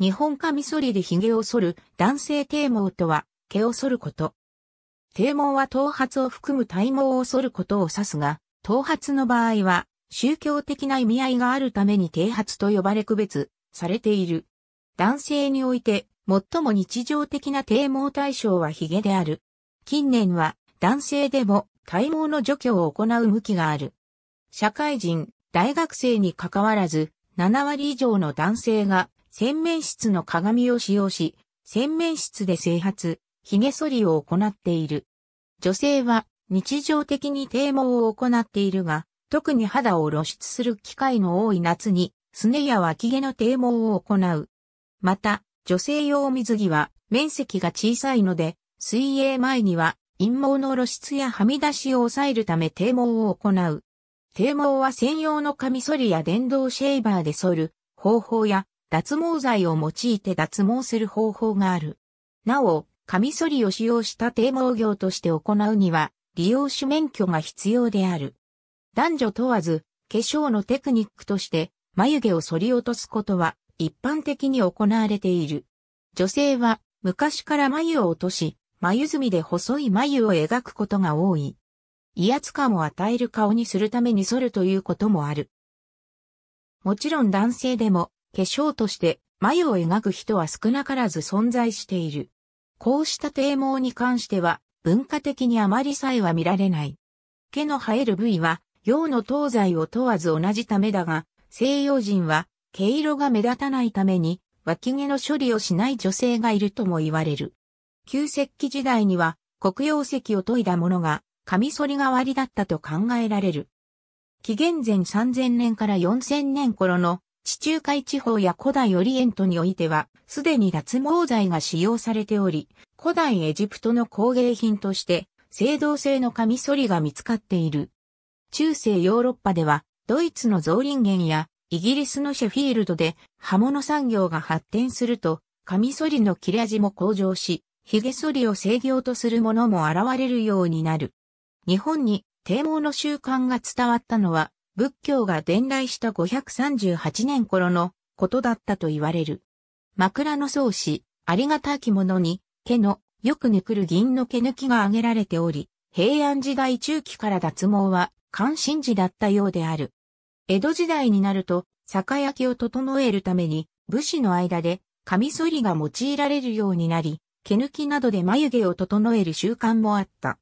日本カミソリで髭を剃る男性低毛とは、毛を剃ること。低毛は頭髪を含む体毛を剃ることを指すが、頭髪の場合は、宗教的な意味合いがあるために低髪と呼ばれ区別されている。男性において、最も日常的な低毛対象は髭である。近年は、男性でも体毛の除去を行う向きがある。社会人、大学生に関わらず、7割以上の男性が洗面室の鏡を使用し、洗面室で整髪、髭剃りを行っている。女性は日常的に低毛を行っているが、特に肌を露出する機会の多い夏に、すねや脇毛の低毛を行う。また、女性用水着は面積が小さいので、水泳前には陰毛の露出やはみ出しを抑えるため低毛を行う。低毛は専用のカミソリや電動シェーバーで剃る方法や脱毛剤を用いて脱毛する方法がある。なお、カミソリを使用した低毛業として行うには、利用種免許が必要である。男女問わず、化粧のテクニックとして、眉毛を剃り落とすことは、一般的に行われている。女性は、昔から眉を落とし、眉墨で細い眉を描くことが多い。威圧感を与える顔にするために剃るということもある。もちろん男性でも化粧として眉を描く人は少なからず存在している。こうした堤毛に関しては文化的にあまりさえは見られない。毛の生える部位は洋の東西を問わず同じためだが、西洋人は毛色が目立たないために脇毛の処理をしない女性がいるとも言われる。旧石器時代には黒曜石を研いだものがカミソリ代わりだったと考えられる。紀元前3000年から4000年頃の地中海地方や古代オリエントにおいては、すでに脱毛剤が使用されており、古代エジプトの工芸品として、青銅製のカミソリが見つかっている。中世ヨーロッパでは、ドイツのゾーリンゲンや、イギリスのシェフィールドで刃物産業が発展すると、カミソリの切れ味も向上し、髭剃りを制御とするものも現れるようになる。日本に堤毛の習慣が伝わったのは仏教が伝来した538年頃のことだったと言われる。枕草子、ありがたきものに、毛のよくぬくる銀の毛抜きが挙げられており、平安時代中期から脱毛は関心事だったようである。江戸時代になると、酒焼きを整えるために、武士の間で、カミソリが用いられるようになり、毛抜きなどで眉毛を整える習慣もあった。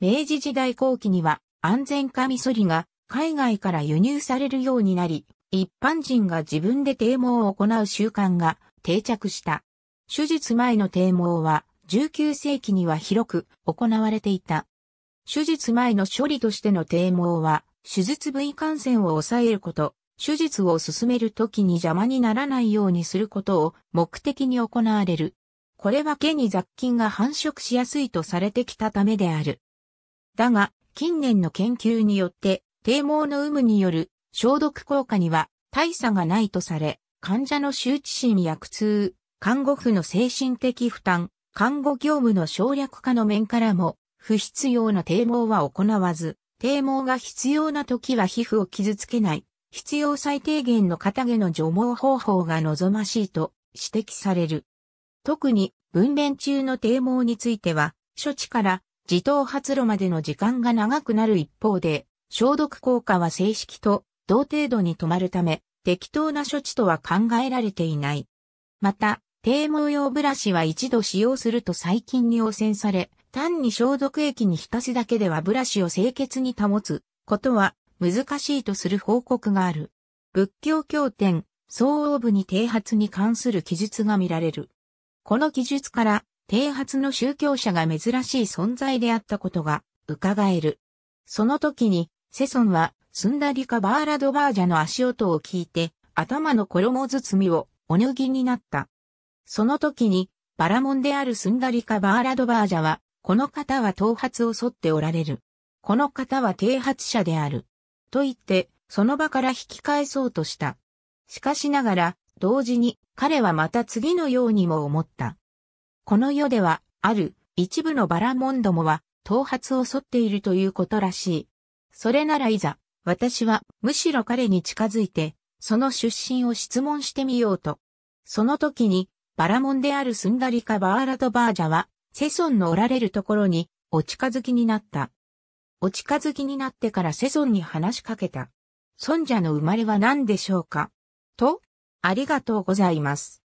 明治時代後期には、安全カミソリが海外から輸入されるようになり、一般人が自分で低毛を行う習慣が定着した。手術前の低毛は19世紀には広く行われていた。手術前の処理としての低毛は、手術部位感染を抑えること、手術を進めるときに邪魔にならないようにすることを目的に行われる。これは毛に雑菌が繁殖しやすいとされてきたためである。だが、近年の研究によって、低毛の有無による消毒効果には大差がないとされ、患者の羞恥心や苦痛、看護婦の精神的負担、看護業務の省略化の面からも、不必要な低毛は行わず、低毛が必要な時は皮膚を傷つけない、必要最低限の片毛の除毛方法が望ましいと指摘される。特に分娩中の低毛については、処置から自頭発露までの時間が長くなる一方で、消毒効果は正式と同程度に止まるため、適当な処置とは考えられていない。また、低毛用ブラシは一度使用すると細菌に汚染され、単に消毒液に浸すだけではブラシを清潔に保つことは難しいとする報告がある。仏教経典、総応部に啓発に関する記述が見られる。この記述から、啓発の宗教者が珍しい存在であったことが伺える。その時にセソンは、スンダリカ・バーラドバージャの足音を聞いて、頭の衣包みをお脱ぎになった。その時に、バラモンであるスンダリカ・バーラドバージャは、この方は頭髪を剃っておられる。この方は低発者である。と言って、その場から引き返そうとした。しかしながら、同時に彼はまた次のようにも思った。この世では、ある一部のバラモンどもは、頭髪を剃っているということらしい。それならいざ、私はむしろ彼に近づいて、その出身を質問してみようと。その時に、バラモンであるスンダリカ・バーラド・バージャは、セソンのおられるところに、お近づきになった。お近づきになってからセソンに話しかけた。尊者の生まれは何でしょうかと、ありがとうございます。